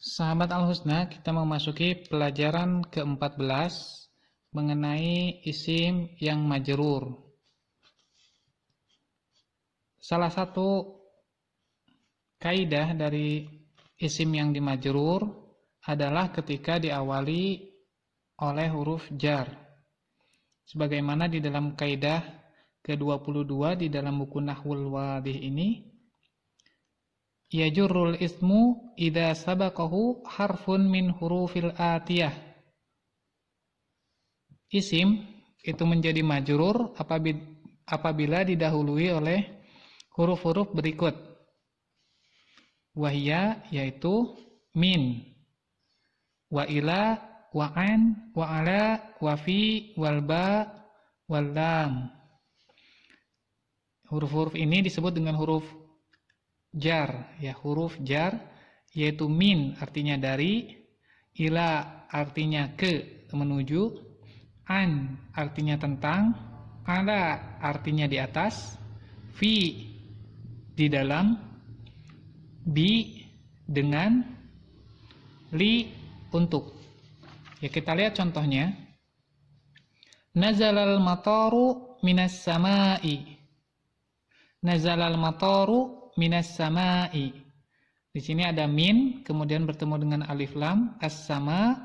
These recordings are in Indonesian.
Sahabat Al-Husna, kita memasuki pelajaran ke-14 mengenai isim yang majerur. Salah satu kaidah dari isim yang dimajerur adalah ketika diawali oleh huruf jar. Sebagaimana di dalam kaidah ke-22 di dalam buku Nahwul Wadih ini, Yajurrul ismu idza sabaqahu harfun min hurufil atiyah. Isim itu menjadi majrur apabila didahului oleh huruf-huruf berikut. wahya yaitu min, wa ila, wa an, wa ala, wa fi, wal ba, wal lam. Huruf-huruf ini disebut dengan huruf jar ya huruf jar yaitu min artinya dari ila artinya ke menuju an artinya tentang ala artinya di atas fi di dalam bi dengan li untuk ya kita lihat contohnya nazalal mataru minas samai nazalal mataru minas sama'i. Di sini ada min, kemudian bertemu dengan alif lam, as-sama,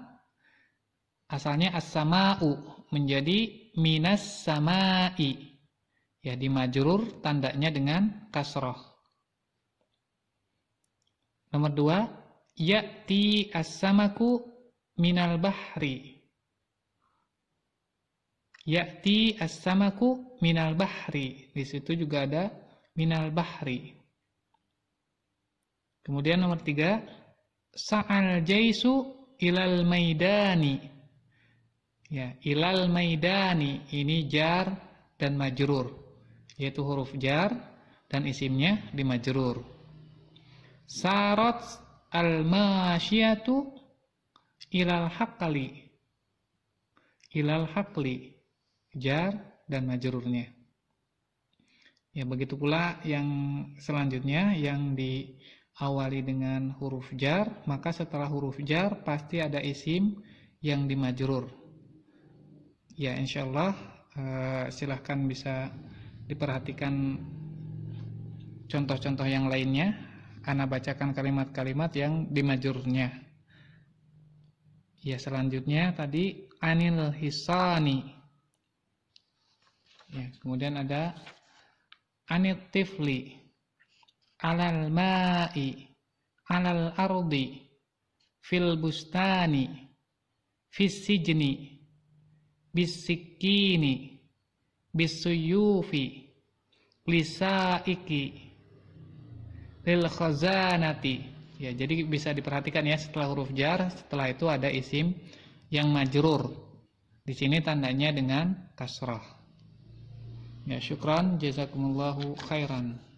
asalnya as-sama'u, menjadi minas sama'i. Ya, di majrur tandanya dengan kasroh. Nomor dua, ya'ti as-samaku minal bahri. Ya'ti as-samaku minal bahri. Di situ juga ada minal bahri. Kemudian nomor tiga, sa'al jaisu ilal maidani. Ya, ilal maidani ini jar dan majrur, yaitu huruf jar dan isimnya di majrur. Sarat al masyiatu ilal hakali. Ilal hakli, jar dan majrurnya. Ya, begitu pula yang selanjutnya yang di awali dengan huruf jar, maka setelah huruf jar pasti ada isim yang dimajrur. Ya, insya Allah eh, silahkan bisa diperhatikan contoh-contoh yang lainnya. Ana bacakan kalimat-kalimat yang dimajurnya. Ya, selanjutnya tadi anil hisani. Ya, kemudian ada anit tifli alal ma'i alal ardi fil bustani fis sijni bisikini bisuyufi lisaiki lil khazanati ya jadi bisa diperhatikan ya setelah huruf jar setelah itu ada isim yang majrur di sini tandanya dengan kasrah ya syukran jazakumullahu khairan